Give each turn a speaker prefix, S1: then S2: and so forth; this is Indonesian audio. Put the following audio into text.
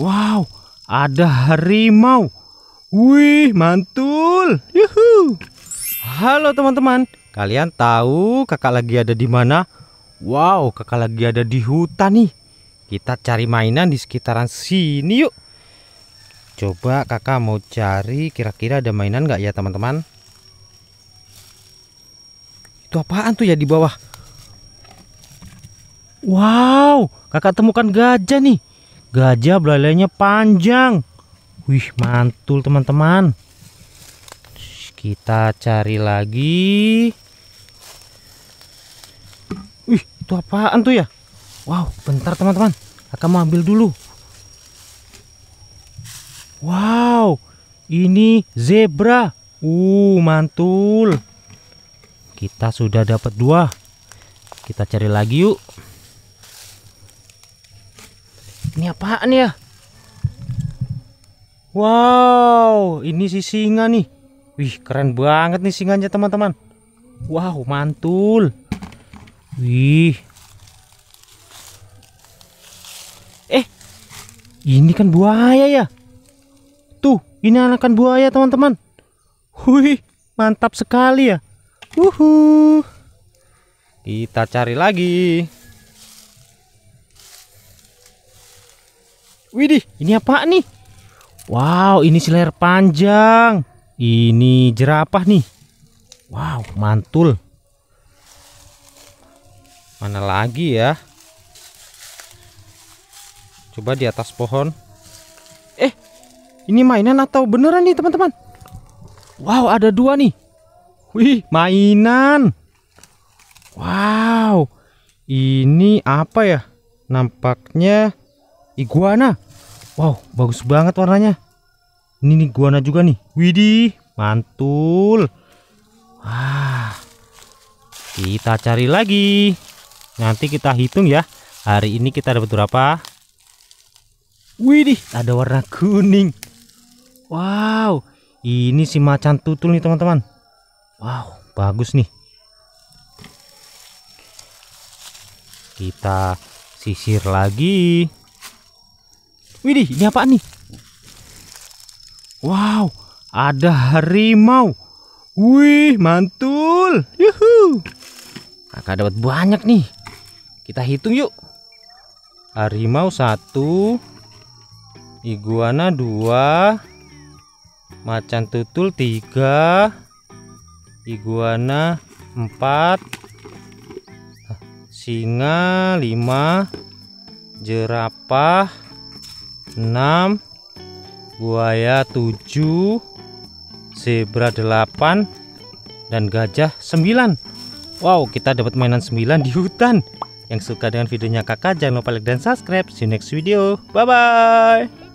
S1: Wow, ada harimau. Wih, mantul. Yuhu. Halo teman-teman, kalian tahu kakak lagi ada di mana? Wow, kakak lagi ada di hutan nih. Kita cari mainan di sekitaran sini yuk. Coba kakak mau cari kira-kira ada mainan nggak ya teman-teman? Itu apaan tuh ya di bawah? Wow, kakak temukan gajah nih. Gajah belalainya panjang. Wih, mantul teman-teman. Kita cari lagi. Wih, itu apaan tuh ya? Wow, bentar teman-teman. Akan mau ambil dulu. Wow, ini zebra. Uh, mantul. Kita sudah dapat dua. Kita cari lagi yuk. Ini apaan ya? Wow, ini si singa nih. Wih, keren banget nih singanya teman-teman. Wow, mantul. Wih. Eh, ini kan buaya ya. Tuh, ini anakan buaya teman-teman. Wih, mantap sekali ya. Wuhu. Kita cari lagi. Widih, ini apa nih? Wow, ini selir panjang. Ini jerapah nih. Wow, mantul. Mana lagi ya? Coba di atas pohon. Eh, ini mainan atau beneran nih teman-teman? Wow, ada dua nih. Wih, mainan. Wow, ini apa ya? Nampaknya iguana. Wow, bagus banget warnanya. Ini nih iguana juga nih. Widih, mantul. Wah. Kita cari lagi. Nanti kita hitung ya. Hari ini kita dapat berapa? Widih, ada warna kuning. Wow, ini si macan tutul nih teman-teman. Wow, bagus nih. Kita sisir lagi. Widih, ini apa nih? Wow, ada harimau. Wih, mantul. Yuhu. Kakak dapat banyak nih. Kita hitung yuk. Harimau satu, iguana dua, macan tutul tiga, iguana empat, singa lima, jerapah 6 buaya 7 zebra 8 dan gajah 9 Wow kita dapat mainan 9 di hutan yang suka dengan videonya kakak jangan lupa like dan subscribe see you next video bye bye